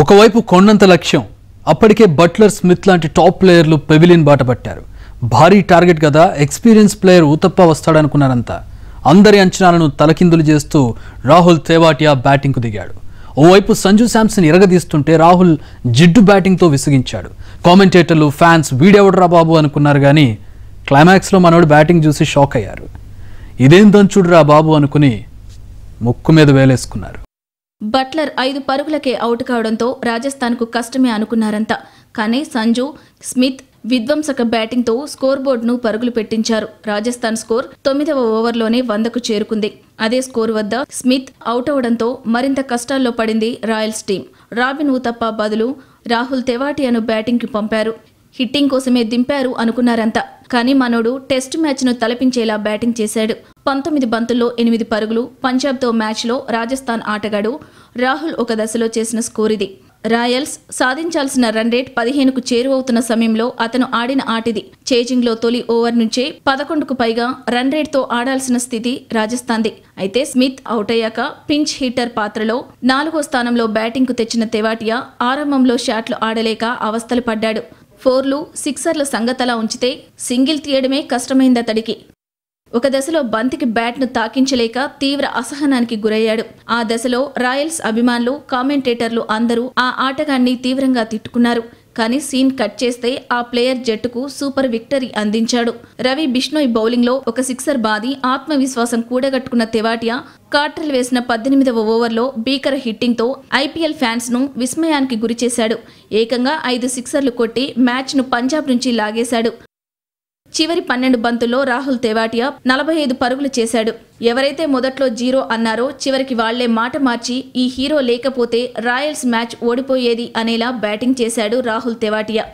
ఒకవైపు కొండంత లక్ష్యం అప్పటికే బట్లర్ స్మిత్ లాంటి టాప్ ప్లేయర్లు పెవిలియన్ బాట పట్టారు భారీ టార్గెట్ కదా ఎక్స్పీరియన్స్ ప్లేయర్ ఊతప్ప వస్తాడనుకున్నారంతా అందరి అంచనాలను తలకిందులు చేస్తూ రాహుల్ తేవాటియా బ్యాటింగ్కు దిగాడు ఓవైపు సంజు శాంసన్ ఇరగదీస్తుంటే రాహుల్ జిడ్డు బ్యాటింగ్తో విసిగించాడు కామెంటేటర్లు ఫ్యాన్స్ వీడెవడరా బాబు అనుకున్నారు కానీ క్లైమాక్స్లో మనోడు బ్యాటింగ్ చూసి షాక్ అయ్యారు ఇదేం దంచుడురా బాబు అనుకుని ముక్కు మీద వేలేసుకున్నారు బట్లర్ ఐదు పరుగులకే అవుట్ కావడంతో రాజస్థాన్కు కష్టమే అనుకున్నారంతా కానీ సంజు స్మిత్ విధ్వంసక బ్యాటింగ్తో స్కోర్ బోర్డును పరుగులు పెట్టించారు రాజస్థాన్ స్కోర్ తొమ్మిదవ ఓవర్లోనే వందకు చేరుకుంది అదే స్కోర్ వద్ద స్మిత్ అవుట్ అవడంతో మరింత కష్టాల్లో పడింది రాయల్స్ టీం రాబిన్ ఉతప్పా బదులు రాహుల్ తెవాటి అను బ్యాటింగ్కి పంపారు హిట్టింగ్ కోసమే దింపారు అనుకున్నారంతా కానీ మనోడు టెస్ట్ మ్యాచ్ను తలపించేలా బ్యాటింగ్ చేశాడు పంతొమ్మిది బంతుల్లో ఎనిమిది పరుగులు పంజాబ్తో మ్యాచ్లో రాజస్థాన్ ఆటగాడు రాహుల్ ఒక దశలో చేసిన స్కోర్ ఇది రాయల్స్ సాధించాల్సిన రన్ రేట్ పదిహేనుకు చేరువవుతున్న సమయంలో అతను ఆడిన ఆటిది చేజింగ్లో తొలి ఓవర్ నుంచే పదకొండుకు పైగా రన్ రేట్తో ఆడాల్సిన స్థితి రాజస్థాన్ది అయితే స్మిత్ అవుట్ అయ్యాక పించ్ హీటర్ పాత్రలో నాలుగో స్థానంలో బ్యాటింగ్కు తెచ్చిన తెవాటియా ఆరంభంలో షాట్లు ఆడలేక అవస్థలు పడ్డాడు ఫోర్లు సిక్సర్ల సంగతలా ఉంచితే సింగిల్ తీయడమే కష్టమైంది అతడికి ఒక దశలో బంతికి బ్యాట్ను తాకించలేక తీవ్ర అసహనానికి గురయ్యాడు ఆ దశలో రాయల్స్ అభిమానులు కామెంటేటర్లు అందరూ ఆ ఆటగాన్ని తీవ్రంగా తిట్టుకున్నారు కానీ సీన్ కట్ చేస్తే ఆ ప్లేయర్ జట్టుకు సూపర్ విక్టరీ అందించాడు రవి బిష్ణోయ్ బౌలింగ్లో ఒక సిక్సర్ బాది ఆత్మవిశ్వాసం కూడగట్టుకున్న తెవాటియా కాట్రల్ వేసిన పద్దెనిమిదవ ఓవర్లో భీకర హిట్టింగ్తో ఐపీఎల్ ఫ్యాన్స్ను విస్మయానికి గురిచేశాడు ఏకంగా ఐదు సిక్సర్లు కొట్టి మ్యాచ్ను పంజాబ్ నుంచి లాగేశాడు చివరి పన్నెండు బంతుల్లో రాహుల్ తేవాటియా నలభై ఐదు పరుగులు చేశాడు ఎవరైతే మొదట్లో జీరో అన్నారో చివరికి వాళ్లే మాట మార్చి ఈ హీరో లేకపోతే రాయల్స్ మ్యాచ్ ఓడిపోయేది అనేలా బ్యాటింగ్ చేశాడు రాహుల్ తెవాటియా